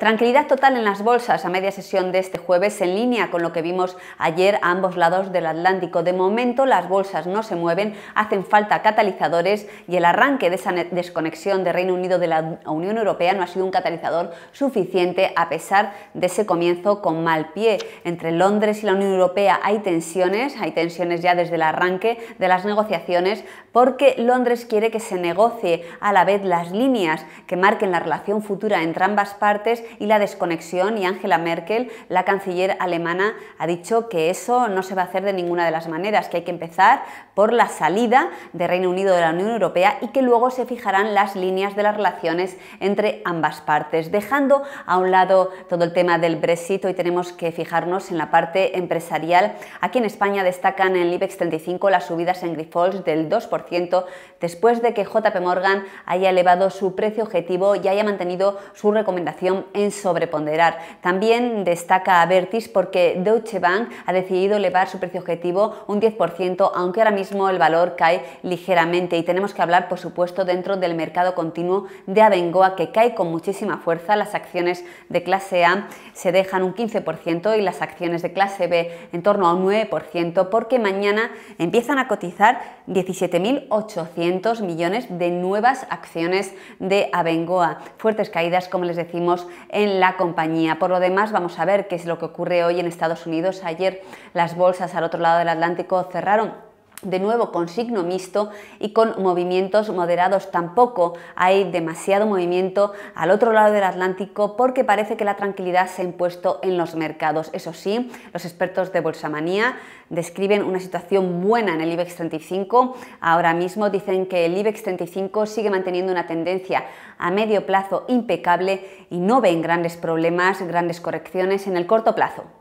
Tranquilidad total en las bolsas a media sesión de este jueves en línea con lo que vimos ayer a ambos lados del Atlántico. De momento las bolsas no se mueven, hacen falta catalizadores y el arranque de esa desconexión de Reino Unido de la Unión Europea no ha sido un catalizador suficiente a pesar de ese comienzo con mal pie. Entre Londres y la Unión Europea hay tensiones, hay tensiones ya desde el arranque de las negociaciones porque Londres quiere que se negocie a la vez las líneas que marquen la relación futura entre ambas partes y la desconexión y Angela Merkel, la canciller alemana, ha dicho que eso no se va a hacer de ninguna de las maneras, que hay que empezar por la salida de Reino Unido de la Unión Europea y que luego se fijarán las líneas de las relaciones entre ambas partes, dejando a un lado todo el tema del Brexit hoy tenemos que fijarnos en la parte empresarial. Aquí en España destacan en el IBEX 35 las subidas en Grifols del 2% después de que JP Morgan haya elevado su precio objetivo y haya mantenido su recomendación sobreponderar. También destaca a Vertis porque Deutsche Bank ha decidido elevar su precio objetivo un 10%, aunque ahora mismo el valor cae ligeramente. Y tenemos que hablar, por supuesto, dentro del mercado continuo de Abengoa, que cae con muchísima fuerza. Las acciones de clase A se dejan un 15% y las acciones de clase B en torno a un 9%, porque mañana empiezan a cotizar 17.800 millones de nuevas acciones de Abengoa. Fuertes caídas, como les decimos, en la compañía. Por lo demás, vamos a ver qué es lo que ocurre hoy en Estados Unidos. Ayer las bolsas al otro lado del Atlántico cerraron de nuevo con signo mixto y con movimientos moderados. Tampoco hay demasiado movimiento al otro lado del Atlántico porque parece que la tranquilidad se ha impuesto en los mercados. Eso sí, los expertos de Bolsamanía describen una situación buena en el IBEX 35. Ahora mismo dicen que el IBEX 35 sigue manteniendo una tendencia a medio plazo impecable y no ven grandes problemas, grandes correcciones en el corto plazo.